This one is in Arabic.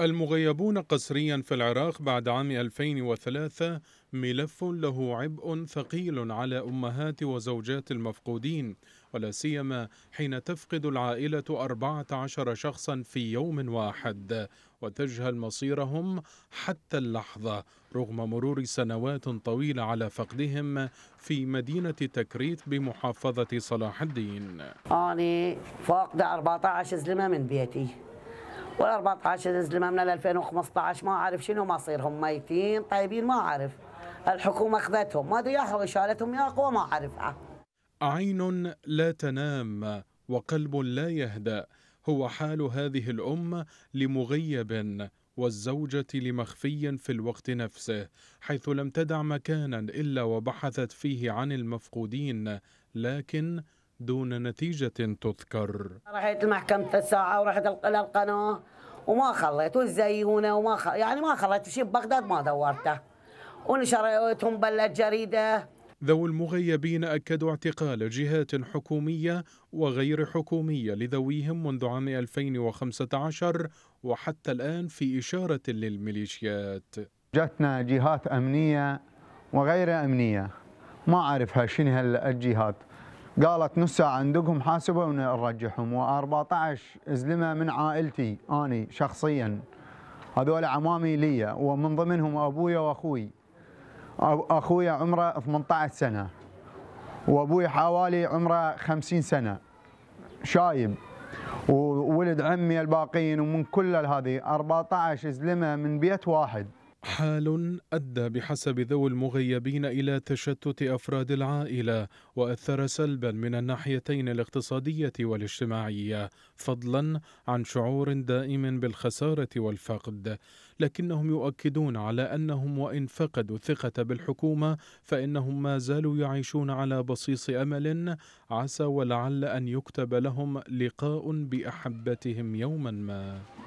المغيبون قسريا في العراق بعد عام 2003 ملف له عبء ثقيل على أمهات وزوجات المفقودين ولا سيما حين تفقد العائلة 14 شخصا في يوم واحد وتجهل مصيرهم حتى اللحظة رغم مرور سنوات طويلة على فقدهم في مدينة تكريت بمحافظة صلاح الدين أنا فاقدة 14 زلمة من بيتي وال14 زلمه من 2015 ما اعرف شنو مصيرهم ميتين طيبين ما اعرف الحكومه اخذتهم ما ادري ياها شالتهم يا قوه ما اعرفها عين لا تنام وقلب لا يهدأ هو حال هذه الأم لمغيب والزوجة لمخفي في الوقت نفسه حيث لم تدع مكانا إلا وبحثت فيه عن المفقودين لكن دون نتيجة تذكر رحت المحكمة الساعة ورحت للقناة وما خليت والزيونة وما خليت يعني ما خليت شيء ببغداد ما دورته ونشرتهم بلت جريدة ذوي المغيبين أكدوا اعتقال جهات حكومية وغير حكومية لذويهم منذ عام 2015 وحتى الآن في إشارة للميليشيات جاتنا جهات أمنية وغير أمنية ما أعرف شنو هالجهات قالت نص ساعة عندكم حاسبة ونرجعهم و14 زلمة من عائلتي أني شخصيا هذول عمامي لي ومن ضمنهم أبويا وأخوي أخويا عمره 18 سنة وأبوي حوالي عمره 50 سنة شايب وولد عمي الباقيين ومن كل هذه 14 زلمة من بيت واحد حال أدى بحسب ذوي المغيبين إلى تشتت أفراد العائلة وأثر سلبا من الناحيتين الاقتصادية والاجتماعية فضلا عن شعور دائم بالخسارة والفقد لكنهم يؤكدون على أنهم وإن فقدوا الثقة بالحكومة فإنهم ما زالوا يعيشون على بصيص أمل عسى ولعل أن يكتب لهم لقاء بأحبتهم يوما ما